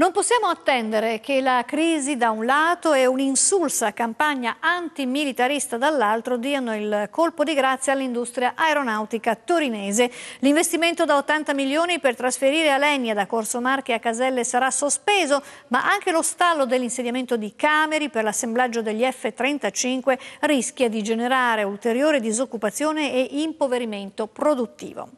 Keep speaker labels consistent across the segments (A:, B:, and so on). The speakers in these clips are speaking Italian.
A: Non possiamo attendere che la crisi da un lato e un'insulsa campagna antimilitarista dall'altro diano il colpo di grazia all'industria aeronautica torinese. L'investimento da 80 milioni per trasferire Alenia da Corso Marche a Caselle sarà sospeso, ma anche lo stallo dell'insediamento di Cameri per l'assemblaggio degli F-35 rischia di generare ulteriore disoccupazione e impoverimento produttivo.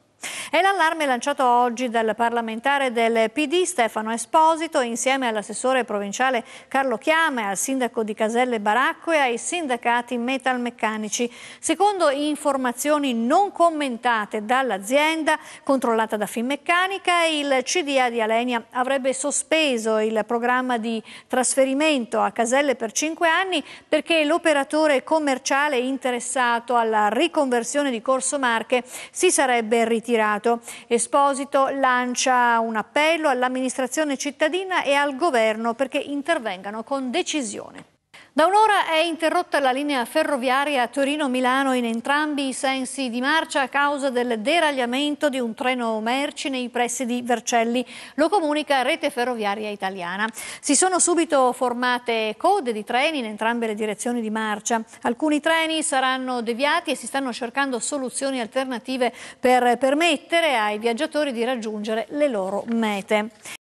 A: È l'allarme lanciato oggi dal parlamentare del PD Stefano Esposito insieme all'assessore provinciale Carlo Chiame, al sindaco di Caselle Baracco e ai sindacati metalmeccanici. Secondo informazioni non commentate dall'azienda controllata da Finmeccanica, il CDA di Alenia avrebbe sospeso il programma di trasferimento a Caselle per 5 anni perché l'operatore commerciale interessato alla riconversione di Corso Marche si sarebbe ritirato. Senato. Esposito lancia un appello all'amministrazione cittadina e al governo perché intervengano con decisione. Da un'ora è interrotta la linea ferroviaria Torino-Milano in entrambi i sensi di marcia a causa del deragliamento di un treno merci nei pressi di Vercelli. Lo comunica Rete Ferroviaria Italiana. Si sono subito formate code di treni in entrambe le direzioni di marcia. Alcuni treni saranno deviati e si stanno cercando soluzioni alternative per permettere ai viaggiatori di raggiungere le loro mete.